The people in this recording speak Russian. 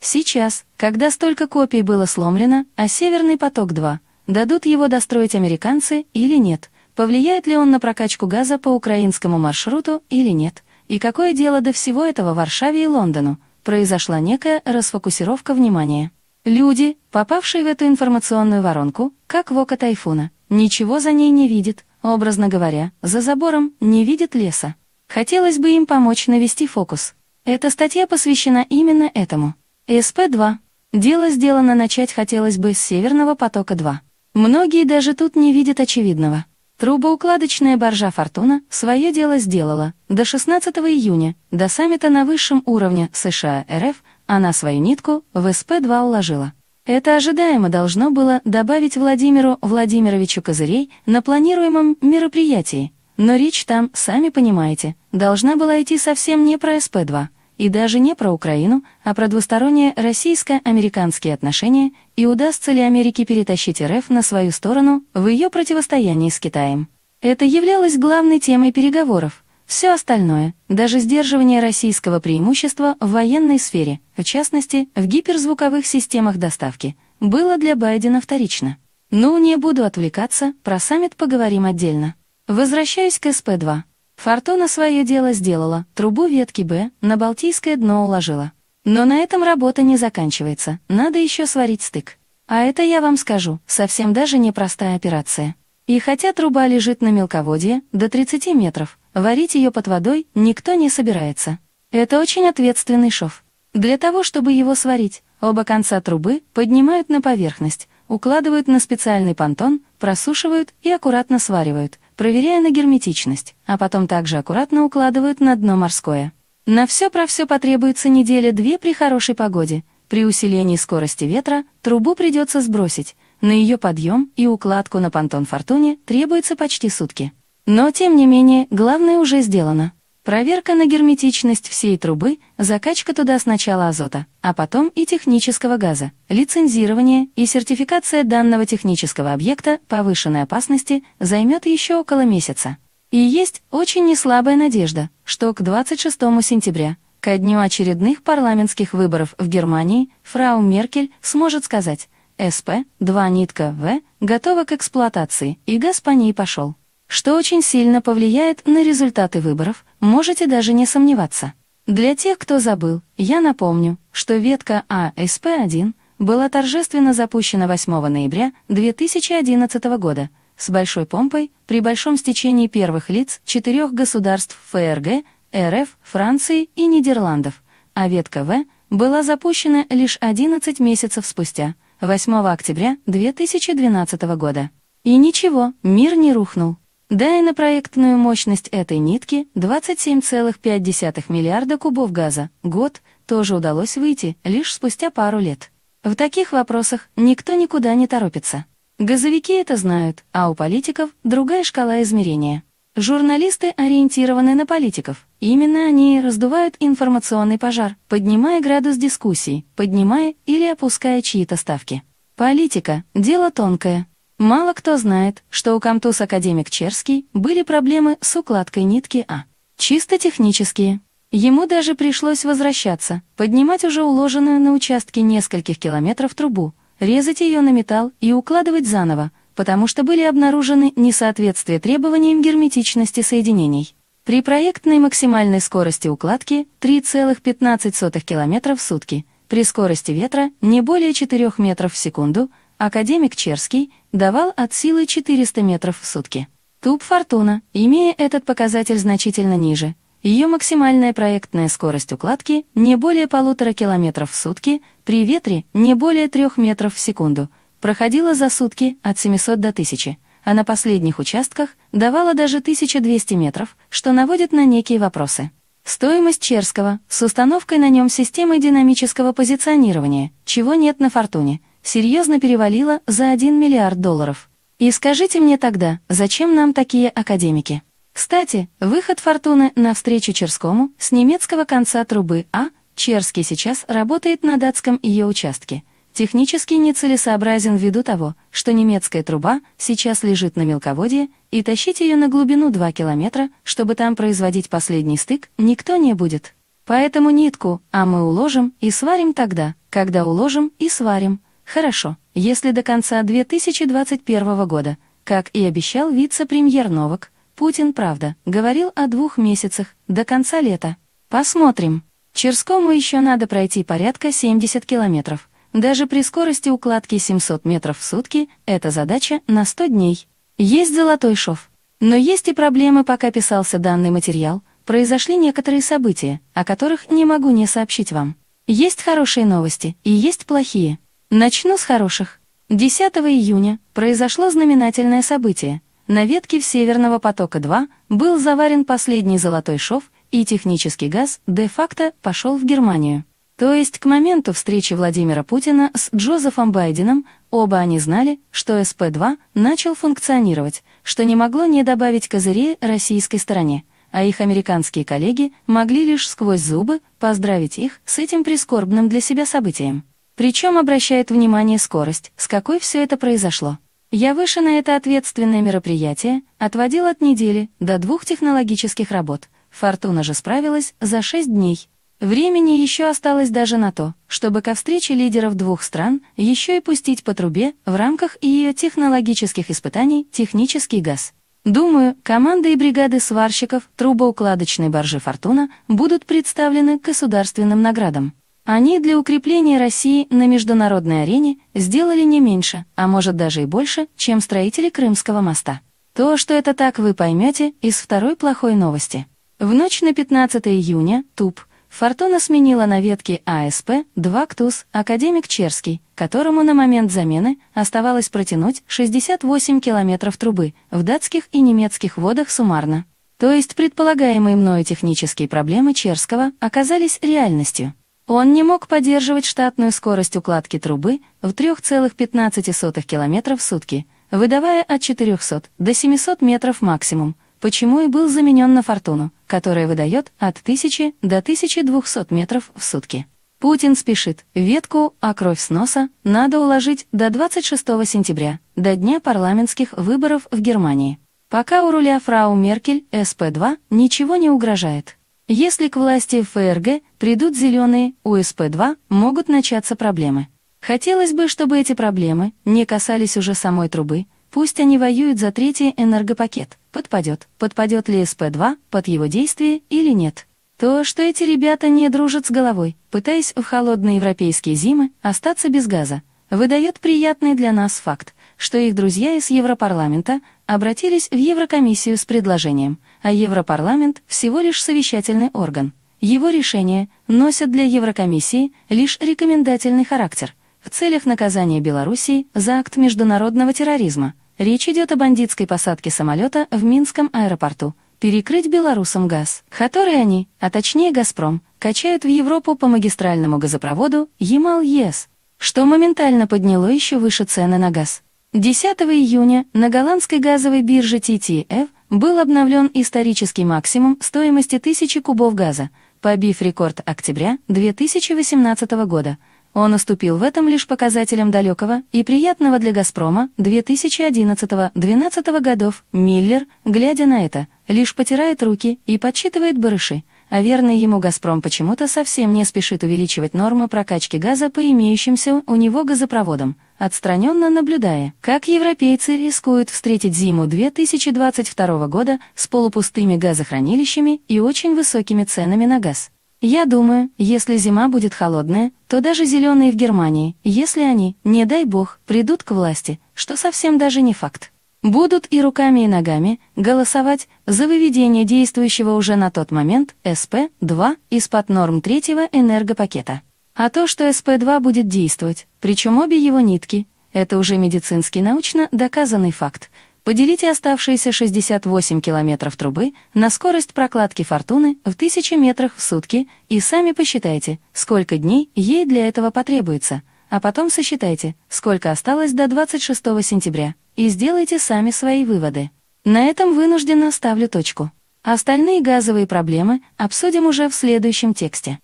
Сейчас, когда столько копий было сломлено, а «Северный поток-2», дадут его достроить американцы или нет, повлияет ли он на прокачку газа по украинскому маршруту или нет, и какое дело до всего этого Варшаве и Лондону, произошла некая расфокусировка внимания. Люди, попавшие в эту информационную воронку, как в око тайфуна, ничего за ней не видят, образно говоря, за забором не видят леса. Хотелось бы им помочь навести фокус. Эта статья посвящена именно этому. СП-2. Дело сделано, начать хотелось бы с Северного потока-2. Многие даже тут не видят очевидного. Трубоукладочная боржа «Фортуна» свое дело сделала. До 16 июня, до саммита на высшем уровне США-РФ, она свою нитку в СП-2 уложила. Это ожидаемо должно было добавить Владимиру Владимировичу козырей на планируемом мероприятии. Но речь там, сами понимаете, должна была идти совсем не про СП-2, и даже не про Украину, а про двусторонние российско-американские отношения и удастся ли Америке перетащить РФ на свою сторону в ее противостоянии с Китаем. Это являлось главной темой переговоров. Все остальное, даже сдерживание российского преимущества в военной сфере, в частности, в гиперзвуковых системах доставки, было для Байдена вторично. Ну, не буду отвлекаться, про саммит поговорим отдельно. Возвращаюсь к СП-2. Фортуна свое дело сделала, трубу ветки Б на Балтийское дно уложила. Но на этом работа не заканчивается, надо еще сварить стык. А это, я вам скажу, совсем даже непростая операция. И хотя труба лежит на мелководье, до 30 метров, варить ее под водой никто не собирается. Это очень ответственный шов. Для того, чтобы его сварить, оба конца трубы поднимают на поверхность, укладывают на специальный понтон, просушивают и аккуратно сваривают – проверяя на герметичность, а потом также аккуратно укладывают на дно морское. На все про все потребуется неделя-две при хорошей погоде. При усилении скорости ветра трубу придется сбросить, на ее подъем и укладку на понтон фортуне требуется почти сутки. Но, тем не менее, главное уже сделано. Проверка на герметичность всей трубы, закачка туда сначала азота, а потом и технического газа, лицензирование и сертификация данного технического объекта повышенной опасности займет еще около месяца. И есть очень неслабая надежда, что к 26 сентября, ко дню очередных парламентских выборов в Германии, фрау Меркель сможет сказать «СП-2 нитка В готова к эксплуатации, и газ по ней пошел» что очень сильно повлияет на результаты выборов, Можете даже не сомневаться. Для тех, кто забыл, я напомню, что ветка АСП-1 была торжественно запущена 8 ноября 2011 года с большой помпой при большом стечении первых лиц четырех государств ФРГ, РФ, Франции и Нидерландов, а ветка В была запущена лишь 11 месяцев спустя, 8 октября 2012 года. И ничего, мир не рухнул. Да и на проектную мощность этой нитки 27,5 миллиарда кубов газа год тоже удалось выйти лишь спустя пару лет. В таких вопросах никто никуда не торопится. Газовики это знают, а у политиков другая шкала измерения. Журналисты ориентированы на политиков. Именно они раздувают информационный пожар, поднимая градус дискуссий, поднимая или опуская чьи-то ставки. Политика – дело тонкое, Мало кто знает, что у Камтус академик Черский были проблемы с укладкой нитки А. Чисто технические. Ему даже пришлось возвращаться, поднимать уже уложенную на участке нескольких километров трубу, резать ее на металл и укладывать заново, потому что были обнаружены несоответствия требованиям герметичности соединений. При проектной максимальной скорости укладки 3,15 км в сутки, при скорости ветра не более 4 метров в секунду, академик Черский давал от силы 400 метров в сутки. Туп «Фортуна», имея этот показатель значительно ниже, ее максимальная проектная скорость укладки не более полутора километров в сутки, при ветре не более трех метров в секунду, проходила за сутки от 700 до 1000, а на последних участках давала даже 1200 метров, что наводит на некие вопросы. Стоимость Черского с установкой на нем системы динамического позиционирования, чего нет на «Фортуне», серьезно перевалила за 1 миллиард долларов. И скажите мне тогда, зачем нам такие академики? Кстати, выход «Фортуны» на встречу Черскому с немецкого конца трубы А. Черский сейчас работает на датском ее участке. Технически нецелесообразен ввиду того, что немецкая труба сейчас лежит на мелководье, и тащить ее на глубину 2 километра, чтобы там производить последний стык, никто не будет. Поэтому нитку, а мы уложим и сварим тогда, когда уложим и сварим, Хорошо, если до конца 2021 года, как и обещал вице-премьер Новак, Путин, правда, говорил о двух месяцах до конца лета. Посмотрим. Черскому еще надо пройти порядка 70 километров. Даже при скорости укладки 700 метров в сутки эта задача на 100 дней. Есть золотой шов. Но есть и проблемы, пока писался данный материал. Произошли некоторые события, о которых не могу не сообщить вам. Есть хорошие новости и есть плохие. Начну с хороших. 10 июня произошло знаменательное событие. На ветке Северного потока-2 был заварен последний золотой шов, и технический газ де-факто пошел в Германию. То есть к моменту встречи Владимира Путина с Джозефом Байденом оба они знали, что СП-2 начал функционировать, что не могло не добавить козырей российской стороне, а их американские коллеги могли лишь сквозь зубы поздравить их с этим прискорбным для себя событием. Причем обращает внимание скорость, с какой все это произошло. Я выше на это ответственное мероприятие отводил от недели до двух технологических работ. Фортуна же справилась за шесть дней. Времени еще осталось даже на то, чтобы ко встрече лидеров двух стран еще и пустить по трубе в рамках ее технологических испытаний технический газ. Думаю, команды и бригады сварщиков трубоукладочной баржи «Фортуна» будут представлены государственным наградам. Они для укрепления России на международной арене сделали не меньше, а может даже и больше, чем строители Крымского моста. То, что это так, вы поймете из второй плохой новости. В ночь на 15 июня ТУП Фортуна сменила на ветке АСП 2 КТУС академик Черский, которому на момент замены оставалось протянуть 68 километров трубы в датских и немецких водах суммарно. То есть предполагаемые мною технические проблемы Черского оказались реальностью. Он не мог поддерживать штатную скорость укладки трубы в 3,15 км в сутки, выдавая от 400 до 700 метров максимум, почему и был заменен на «Фортуну», которая выдает от 1000 до 1200 метров в сутки. Путин спешит. Ветку, а кровь с носа надо уложить до 26 сентября, до дня парламентских выборов в Германии. Пока у руля фрау Меркель СП-2 ничего не угрожает. Если к власти ФРГ придут зеленые, усп 2 могут начаться проблемы. Хотелось бы, чтобы эти проблемы не касались уже самой трубы, пусть они воюют за третий энергопакет, подпадет, подпадет ли СП-2 под его действие или нет. То, что эти ребята не дружат с головой, пытаясь в холодные европейские зимы остаться без газа, выдает приятный для нас факт, что их друзья из Европарламента обратились в Еврокомиссию с предложением – а Европарламент всего лишь совещательный орган. Его решения носят для Еврокомиссии лишь рекомендательный характер в целях наказания Белоруссии за акт международного терроризма. Речь идет о бандитской посадке самолета в Минском аэропорту, перекрыть белорусам газ, который они, а точнее «Газпром», качают в Европу по магистральному газопроводу Ямал-ЕС, что моментально подняло еще выше цены на газ. 10 июня на голландской газовой бирже TTF был обновлен исторический максимум стоимости 1000 кубов газа, побив рекорд октября 2018 года. Он уступил в этом лишь показателям далекого и приятного для «Газпрома» 2011-2012 годов. Миллер, глядя на это, лишь потирает руки и подсчитывает барыши – а верный ему «Газпром» почему-то совсем не спешит увеличивать нормы прокачки газа по имеющимся у него газопроводам, отстраненно наблюдая, как европейцы рискуют встретить зиму 2022 года с полупустыми газохранилищами и очень высокими ценами на газ. Я думаю, если зима будет холодная, то даже зеленые в Германии, если они, не дай бог, придут к власти, что совсем даже не факт будут и руками, и ногами голосовать за выведение действующего уже на тот момент СП-2 из-под норм третьего энергопакета. А то, что СП-2 будет действовать, причем обе его нитки, это уже медицинский научно доказанный факт. Поделите оставшиеся 68 километров трубы на скорость прокладки фортуны в 1000 метрах в сутки и сами посчитайте, сколько дней ей для этого потребуется, а потом сосчитайте, сколько осталось до 26 сентября и сделайте сами свои выводы. На этом вынужденно ставлю точку. Остальные газовые проблемы обсудим уже в следующем тексте.